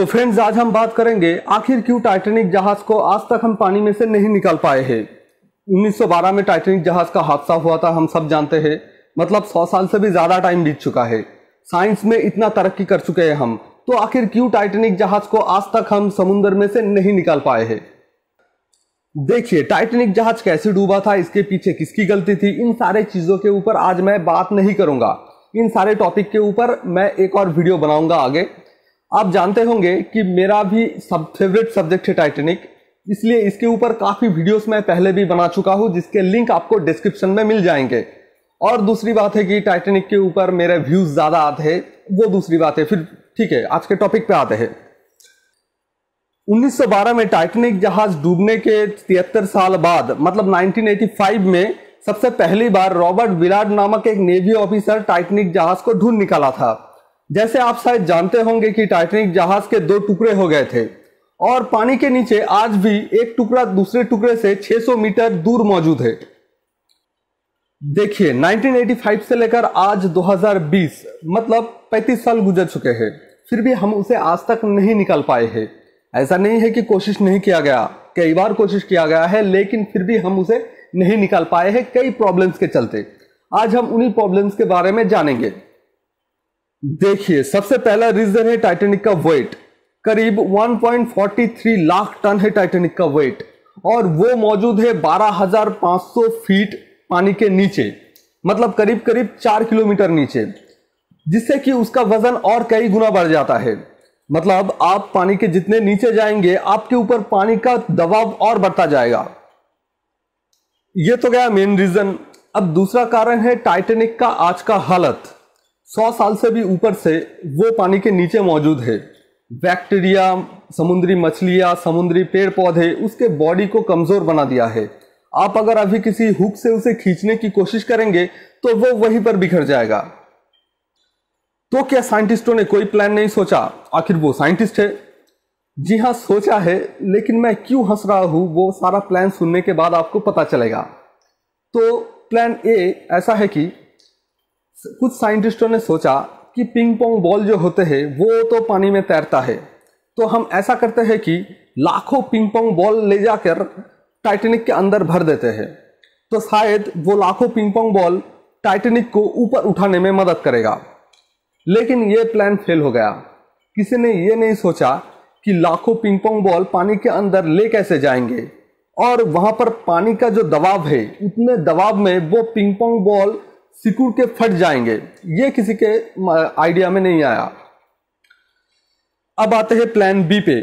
तो फ्रेंड्स आज हम बात करेंगे आखिर क्यों टाइटेनिक जहाज को आज तक हम पानी में से नहीं निकाल पाए हैं 1912 में टाइटेनिक जहाज का हादसा हुआ था हम सब जानते हैं मतलब 100 साल से भी ज्यादा टाइम बीत चुका है साइंस में इतना तरक्की कर चुके हैं हम तो आखिर क्यों टाइटेनिक जहाज को आज तक हम समुन्द्र में से नहीं निकाल पाए हैं देखिए टाइटेनिक जहाज कैसे डूबा था इसके पीछे किसकी गलती थी इन सारे चीजों के ऊपर आज मैं बात नहीं करूंगा इन सारे टॉपिक के ऊपर मैं एक और वीडियो बनाऊंगा आगे आप जानते होंगे कि मेरा भी सब फेवरेट सब्जेक्ट है टाइटेनिक इसलिए इसके ऊपर काफ़ी वीडियोस मैं पहले भी बना चुका हूँ जिसके लिंक आपको डिस्क्रिप्शन में मिल जाएंगे और दूसरी बात है कि टाइटेनिक के ऊपर मेरे व्यूज़ ज़्यादा आते हैं वो दूसरी बात है फिर ठीक है आज के टॉपिक पे आते हैं 1912 में टाइटेनिक जहाज डूबने के तिहत्तर साल बाद मतलब 1985 में सबसे पहली बार रॉबर्ट विराड नामक एक नेवी ऑफिसर टाइटेनिक जहाज को ढूंढ निकाला था जैसे आप शायद जानते होंगे कि टाइटनिक जहाज के दो टुकड़े हो गए थे और पानी के नीचे आज भी एक टुकड़ा दूसरे टुकड़े से 600 मीटर दूर मौजूद है देखिए 1985 से लेकर आज 2020 मतलब 35 साल गुजर चुके हैं फिर भी हम उसे आज तक नहीं निकाल पाए हैं ऐसा नहीं है कि कोशिश नहीं किया गया कई बार कोशिश किया गया है लेकिन फिर भी हम उसे नहीं निकाल पाए हैं कई प्रॉब्लम्स के चलते आज हम उन्हीं प्रॉब्लम्स के बारे में जानेंगे देखिए सबसे पहला रीजन है टाइटेनिक का वेट करीब 1.43 लाख टन है टाइटेनिक का वेट और वो मौजूद है 12,500 फीट पानी के नीचे मतलब करीब करीब चार किलोमीटर नीचे जिससे कि उसका वजन और कई गुना बढ़ जाता है मतलब आप पानी के जितने नीचे जाएंगे आपके ऊपर पानी का दबाव और बढ़ता जाएगा ये तो गया मेन रीजन अब दूसरा कारण है टाइटेनिक का आज का हालत सौ साल से भी ऊपर से वो पानी के नीचे मौजूद है बैक्टीरिया समुद्री मछलियाँ समुद्री पेड़ पौधे उसके बॉडी को कमज़ोर बना दिया है आप अगर अभी किसी हुक से उसे खींचने की कोशिश करेंगे तो वो वहीं पर बिखर जाएगा तो क्या साइंटिस्टों ने कोई प्लान नहीं सोचा आखिर वो साइंटिस्ट है जी हाँ सोचा है लेकिन मैं क्यों हंस रहा हूँ वो सारा प्लान सुनने के बाद आपको पता चलेगा तो प्लान ए ऐसा है कि कुछ साइंटिस्टों ने सोचा कि पिंग पोंग बॉल जो होते हैं वो तो पानी में तैरता है तो हम ऐसा करते हैं कि लाखों पिंग पोंग बॉल ले जाकर टाइटेनिक के अंदर भर देते हैं तो शायद वो लाखों पिंग पोंग बॉल टाइटेनिक को ऊपर उठाने में मदद करेगा लेकिन ये प्लान फेल हो गया किसी ने ये नहीं सोचा कि लाखों पिंग पोंग बॉल पानी के अंदर ले कैसे जाएंगे और वहाँ पर पानी का जो दबाव है उतने दबाव में वो पिंग पोंग बॉल सिकुड़ के फट जाएंगे ये किसी के आइडिया में नहीं आया अब आते हैं प्लान बी पे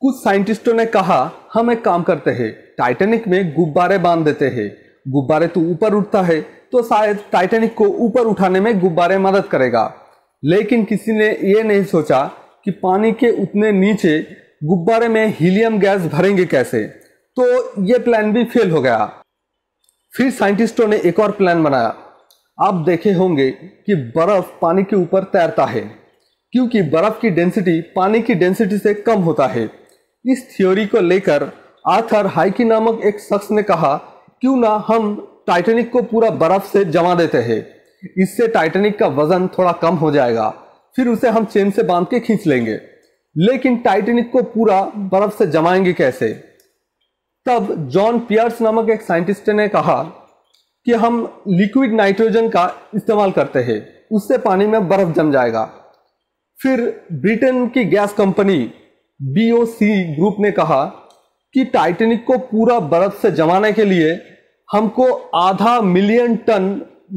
कुछ साइंटिस्टों ने कहा हम एक काम करते हैं टाइटैनिक में गुब्बारे बांध देते हैं गुब्बारे तो ऊपर उठता है तो शायद टाइटैनिक को ऊपर उठाने में गुब्बारे मदद करेगा लेकिन किसी ने यह नहीं सोचा कि पानी के उतने नीचे गुब्बारे में हीलियम गैस भरेंगे कैसे तो ये प्लान भी फेल हो गया फिर साइंटिस्टों ने एक और प्लान बनाया आप देखे होंगे कि बर्फ़ पानी के ऊपर तैरता है क्योंकि बर्फ़ की डेंसिटी पानी की डेंसिटी से कम होता है इस थ्योरी को लेकर आर्थर हाइकी नामक एक शख्स ने कहा क्यों ना हम टाइटैनिक को पूरा बर्फ़ से जमा देते हैं इससे टाइटैनिक का वज़न थोड़ा कम हो जाएगा फिर उसे हम चेन से बांध के खींच लेंगे लेकिन टाइटैनिक को पूरा बर्फ़ से जमाएंगे कैसे तब जॉन पियर्स नामक एक साइंटिस्ट ने कहा कि हम लिक्विड नाइट्रोजन का इस्तेमाल करते हैं उससे पानी में बर्फ जम जाएगा फिर ब्रिटेन की गैस कंपनी बी ग्रुप ने कहा कि टाइटेनिक को पूरा बर्फ से जमाने के लिए हमको आधा मिलियन टन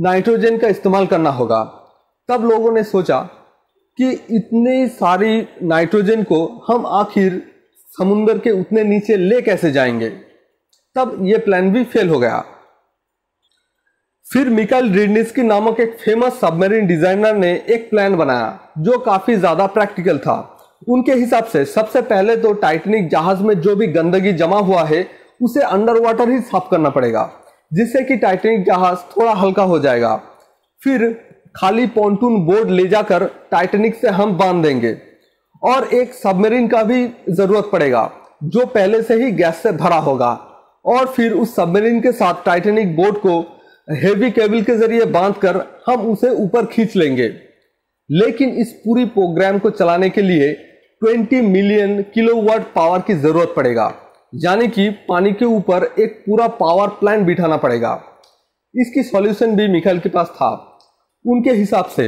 नाइट्रोजन का इस्तेमाल करना होगा तब लोगों ने सोचा कि इतनी सारी नाइट्रोजन को हम आखिर समुंदर के उतने नीचे ले कैसे जाएंगे तब ये प्लान भी फेल हो गया फिर मिकाइल रिडनिस्की नामक एक फेमस सबमरीन डिजाइनर ने एक प्लान बनाया जो काफी ज्यादा प्रैक्टिकल था उनके हिसाब से सबसे पहले तो टाइटनिक जहाज में जो भी गंदगी जमा हुआ है उसे अंडर वाटर ही साफ करना पड़ेगा जिससे कि टाइटनिक जहाज थोड़ा हल्का हो जाएगा फिर खाली पॉन्टून बोर्ड ले जाकर टाइटनिक से हम बांध देंगे और एक सबमरीन का भी ज़रूरत पड़ेगा जो पहले से ही गैस से भरा होगा और फिर उस सबमरीन के साथ टाइटेनिक बोर्ड को हेवी केबल के जरिए बांधकर हम उसे ऊपर खींच लेंगे लेकिन इस पूरी प्रोग्राम को चलाने के लिए 20 मिलियन किलोवाट पावर की ज़रूरत पड़ेगा यानी कि पानी के ऊपर एक पूरा पावर प्लांट बिठाना पड़ेगा इसकी सॉल्यूशन भी मिखाइल के पास था उनके हिसाब से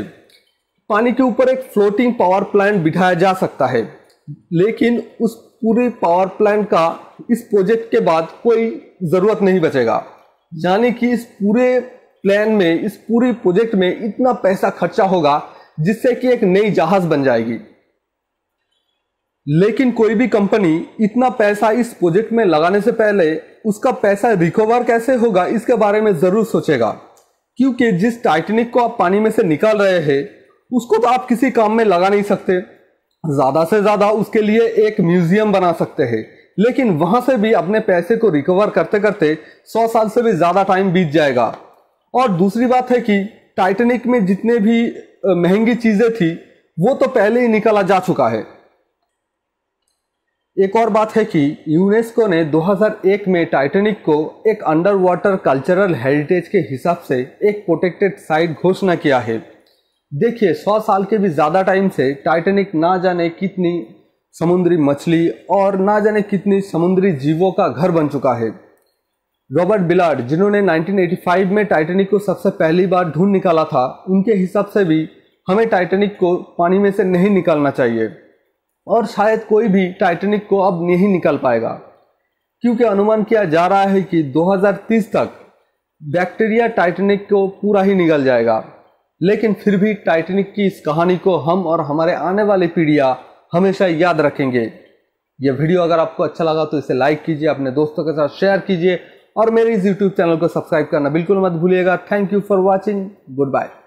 पानी के ऊपर एक फ्लोटिंग पावर प्लांट बिठाया जा सकता है लेकिन उस पूरे पावर प्लांट का इस प्रोजेक्ट के बाद कोई ज़रूरत नहीं बचेगा यानी कि इस पूरे प्लान में इस पूरी प्रोजेक्ट में इतना पैसा खर्चा होगा जिससे कि एक नई जहाज बन जाएगी लेकिन कोई भी कंपनी इतना पैसा इस प्रोजेक्ट में लगाने से पहले उसका पैसा रिकवर कैसे होगा इसके बारे में ज़रूर सोचेगा क्योंकि जिस टाइटेनिक को आप पानी में से निकाल रहे हैं उसको तो आप किसी काम में लगा नहीं सकते ज़्यादा से ज़्यादा उसके लिए एक म्यूज़ियम बना सकते हैं लेकिन वहां से भी अपने पैसे को रिकवर करते करते सौ साल से भी ज़्यादा टाइम बीत जाएगा और दूसरी बात है कि टाइटेनिक में जितने भी महंगी चीज़ें थी वो तो पहले ही निकाला जा चुका है एक और बात है कि यूनेस्को ने 2001 में टाइटेनिक को एक अंडर वाटर कल्चरल हेरिटेज के हिसाब से एक प्रोटेक्टेड साइट घोषणा किया है देखिए 100 साल के भी ज़्यादा टाइम से टाइटेनिक ना जाने कितनी समुद्री मछली और ना जाने कितनी समुद्री जीवों का घर बन चुका है रॉबर्ट बिलार्ड जिन्होंने 1985 में टाइटैनिक को सबसे पहली बार ढूंढ निकाला था उनके हिसाब से भी हमें टाइटैनिक को पानी में से नहीं निकालना चाहिए और शायद कोई भी टाइटैनिक को अब नहीं निकाल पाएगा क्योंकि अनुमान किया जा रहा है कि 2030 तक बैक्टीरिया टाइटैनिक को पूरा ही निकल जाएगा लेकिन फिर भी टाइटेनिक की इस कहानी को हम और हमारे आने वाली पीढ़ियाँ हमेशा याद रखेंगे ये वीडियो अगर आपको अच्छा लगा तो इसे लाइक कीजिए अपने दोस्तों के साथ शेयर कीजिए और मेरे इस यूट्यूब चैनल को सब्सक्राइब करना बिल्कुल मत भूलिएगा thank you for watching good bye